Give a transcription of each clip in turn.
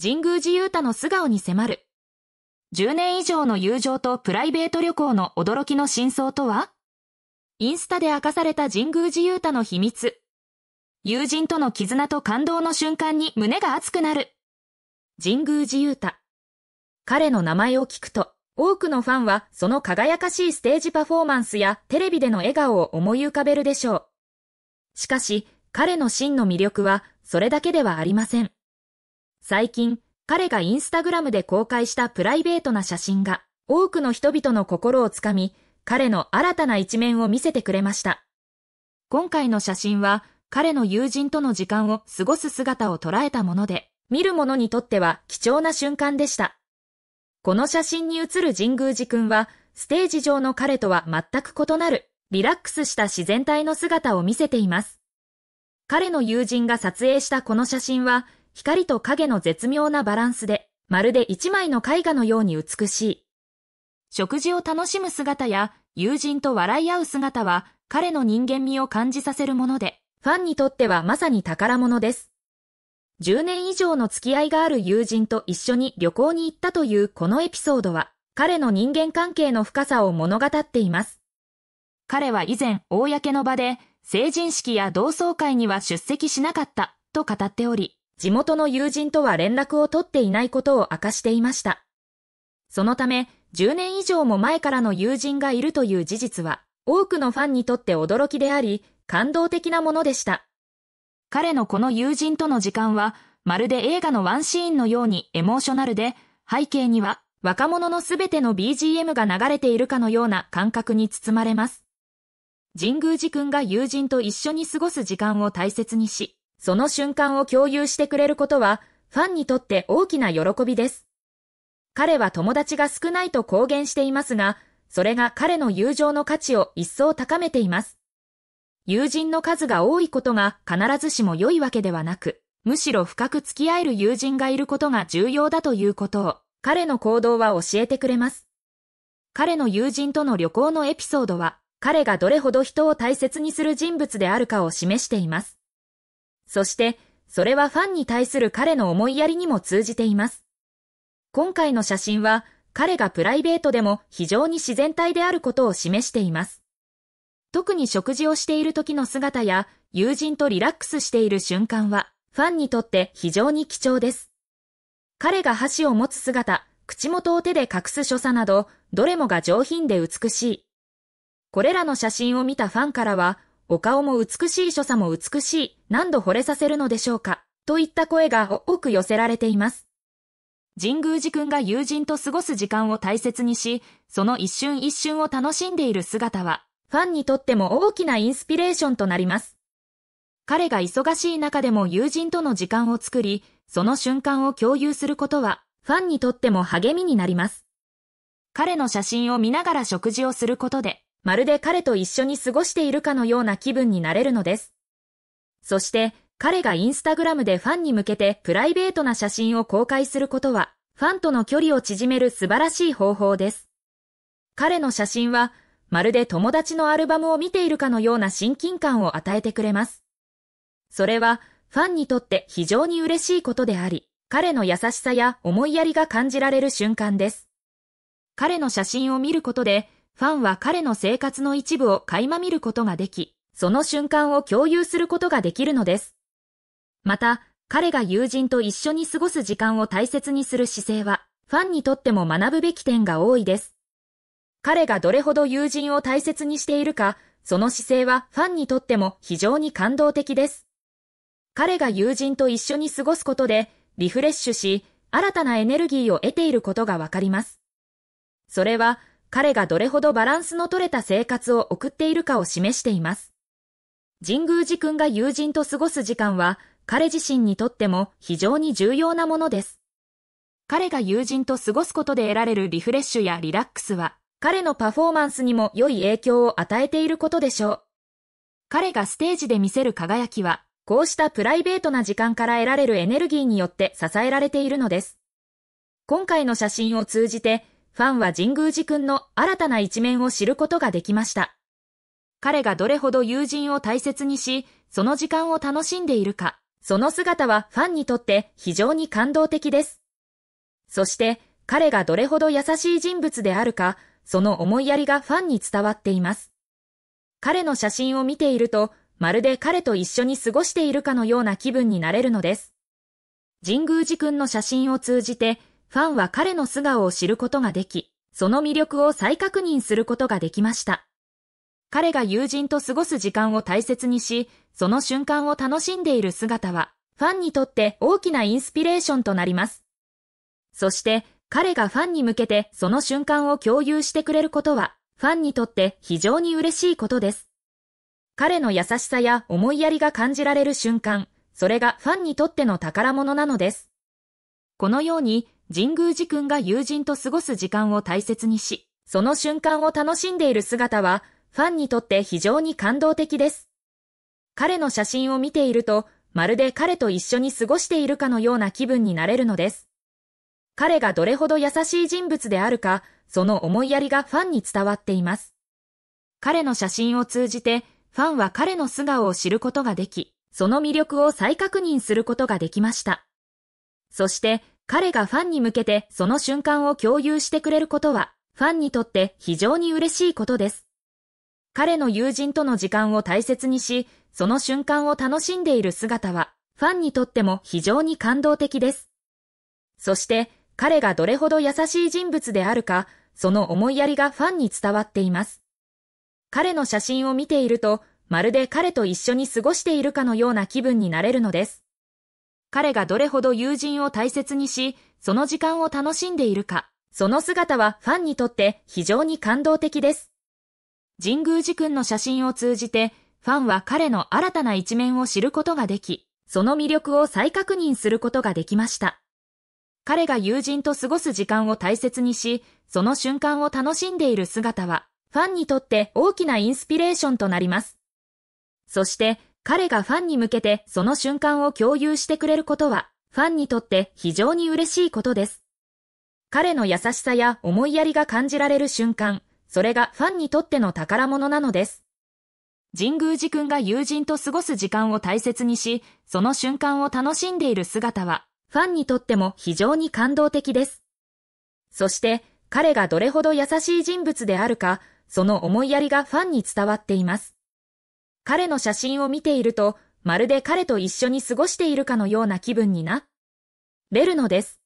神宮寺勇太の素顔に迫る。10年以上の友情とプライベート旅行の驚きの真相とはインスタで明かされた神宮寺勇太の秘密。友人との絆と感動の瞬間に胸が熱くなる。神宮寺勇太。彼の名前を聞くと、多くのファンはその輝かしいステージパフォーマンスやテレビでの笑顔を思い浮かべるでしょう。しかし、彼の真の魅力はそれだけではありません。最近、彼がインスタグラムで公開したプライベートな写真が、多くの人々の心をつかみ、彼の新たな一面を見せてくれました。今回の写真は、彼の友人との時間を過ごす姿を捉えたもので、見る者にとっては貴重な瞬間でした。この写真に写る神宮寺くんは、ステージ上の彼とは全く異なる、リラックスした自然体の姿を見せています。彼の友人が撮影したこの写真は、光と影の絶妙なバランスで、まるで一枚の絵画のように美しい。食事を楽しむ姿や、友人と笑い合う姿は、彼の人間味を感じさせるもので、ファンにとってはまさに宝物です。10年以上の付き合いがある友人と一緒に旅行に行ったというこのエピソードは、彼の人間関係の深さを物語っています。彼は以前、公の場で、成人式や同窓会には出席しなかったと語っており、地元の友人とは連絡を取っていないことを明かしていました。そのため、10年以上も前からの友人がいるという事実は、多くのファンにとって驚きであり、感動的なものでした。彼のこの友人との時間は、まるで映画のワンシーンのようにエモーショナルで、背景には若者のすべての BGM が流れているかのような感覚に包まれます。神宮寺くんが友人と一緒に過ごす時間を大切にし、その瞬間を共有してくれることは、ファンにとって大きな喜びです。彼は友達が少ないと公言していますが、それが彼の友情の価値を一層高めています。友人の数が多いことが必ずしも良いわけではなく、むしろ深く付き合える友人がいることが重要だということを、彼の行動は教えてくれます。彼の友人との旅行のエピソードは、彼がどれほど人を大切にする人物であるかを示しています。そして、それはファンに対する彼の思いやりにも通じています。今回の写真は、彼がプライベートでも非常に自然体であることを示しています。特に食事をしている時の姿や、友人とリラックスしている瞬間は、ファンにとって非常に貴重です。彼が箸を持つ姿、口元を手で隠す所作など、どれもが上品で美しい。これらの写真を見たファンからは、お顔も美しい所作も美しい、何度惚れさせるのでしょうか、といった声が多く寄せられています。神宮寺くんが友人と過ごす時間を大切にし、その一瞬一瞬を楽しんでいる姿は、ファンにとっても大きなインスピレーションとなります。彼が忙しい中でも友人との時間を作り、その瞬間を共有することは、ファンにとっても励みになります。彼の写真を見ながら食事をすることで、まるで彼と一緒に過ごしているかのような気分になれるのです。そして、彼がインスタグラムでファンに向けてプライベートな写真を公開することは、ファンとの距離を縮める素晴らしい方法です。彼の写真は、まるで友達のアルバムを見ているかのような親近感を与えてくれます。それは、ファンにとって非常に嬉しいことであり、彼の優しさや思いやりが感じられる瞬間です。彼の写真を見ることで、ファンは彼の生活の一部を垣間見ることができ、その瞬間を共有することができるのです。また、彼が友人と一緒に過ごす時間を大切にする姿勢は、ファンにとっても学ぶべき点が多いです。彼がどれほど友人を大切にしているか、その姿勢はファンにとっても非常に感動的です。彼が友人と一緒に過ごすことで、リフレッシュし、新たなエネルギーを得ていることがわかります。それは、彼がどれほどバランスの取れた生活を送っているかを示しています。神宮寺君が友人と過ごす時間は、彼自身にとっても非常に重要なものです。彼が友人と過ごすことで得られるリフレッシュやリラックスは、彼のパフォーマンスにも良い影響を与えていることでしょう。彼がステージで見せる輝きは、こうしたプライベートな時間から得られるエネルギーによって支えられているのです。今回の写真を通じて、ファンは神宮寺くんの新たな一面を知ることができました。彼がどれほど友人を大切にし、その時間を楽しんでいるか、その姿はファンにとって非常に感動的です。そして、彼がどれほど優しい人物であるか、その思いやりがファンに伝わっています。彼の写真を見ていると、まるで彼と一緒に過ごしているかのような気分になれるのです。神宮寺くんの写真を通じて、ファンは彼の素顔を知ることができ、その魅力を再確認することができました。彼が友人と過ごす時間を大切にし、その瞬間を楽しんでいる姿は、ファンにとって大きなインスピレーションとなります。そして、彼がファンに向けてその瞬間を共有してくれることは、ファンにとって非常に嬉しいことです。彼の優しさや思いやりが感じられる瞬間、それがファンにとっての宝物なのです。このように、神宮寺くんが友人と過ごす時間を大切にし、その瞬間を楽しんでいる姿は、ファンにとって非常に感動的です。彼の写真を見ていると、まるで彼と一緒に過ごしているかのような気分になれるのです。彼がどれほど優しい人物であるか、その思いやりがファンに伝わっています。彼の写真を通じて、ファンは彼の素顔を知ることができ、その魅力を再確認することができました。そして、彼がファンに向けてその瞬間を共有してくれることは、ファンにとって非常に嬉しいことです。彼の友人との時間を大切にし、その瞬間を楽しんでいる姿は、ファンにとっても非常に感動的です。そして、彼がどれほど優しい人物であるか、その思いやりがファンに伝わっています。彼の写真を見ていると、まるで彼と一緒に過ごしているかのような気分になれるのです。彼がどれほど友人を大切にし、その時間を楽しんでいるか、その姿はファンにとって非常に感動的です。神宮寺くんの写真を通じて、ファンは彼の新たな一面を知ることができ、その魅力を再確認することができました。彼が友人と過ごす時間を大切にし、その瞬間を楽しんでいる姿は、ファンにとって大きなインスピレーションとなります。そして、彼がファンに向けてその瞬間を共有してくれることは、ファンにとって非常に嬉しいことです。彼の優しさや思いやりが感じられる瞬間、それがファンにとっての宝物なのです。神宮寺くんが友人と過ごす時間を大切にし、その瞬間を楽しんでいる姿は、ファンにとっても非常に感動的です。そして、彼がどれほど優しい人物であるか、その思いやりがファンに伝わっています。彼の写真を見ていると、まるで彼と一緒に過ごしているかのような気分になれるのです。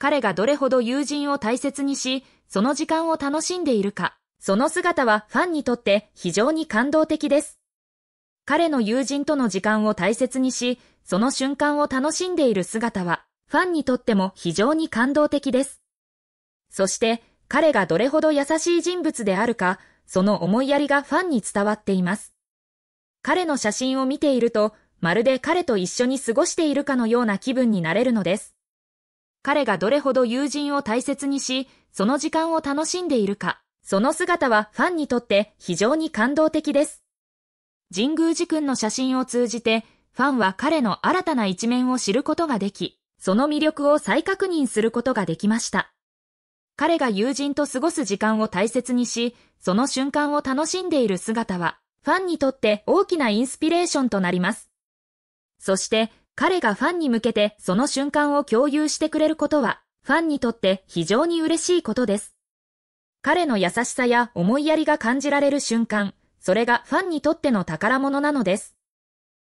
彼がどれほど友人を大切にし、その時間を楽しんでいるか、その姿はファンにとって非常に感動的です。彼の友人との時間を大切にし、その瞬間を楽しんでいる姿は、ファンにとっても非常に感動的です。そして、彼がどれほど優しい人物であるか、その思いやりがファンに伝わっています。彼の写真を見ていると、まるで彼と一緒に過ごしているかのような気分になれるのです。彼がどれほど友人を大切にし、その時間を楽しんでいるか、その姿はファンにとって非常に感動的です。神宮寺君の写真を通じて、ファンは彼の新たな一面を知ることができ、その魅力を再確認することができました。彼が友人と過ごす時間を大切にし、その瞬間を楽しんでいる姿は、ファンにとって大きなインスピレーションとなります。そして、彼がファンに向けてその瞬間を共有してくれることは、ファンにとって非常に嬉しいことです。彼の優しさや思いやりが感じられる瞬間、それがファンにとっての宝物なのです。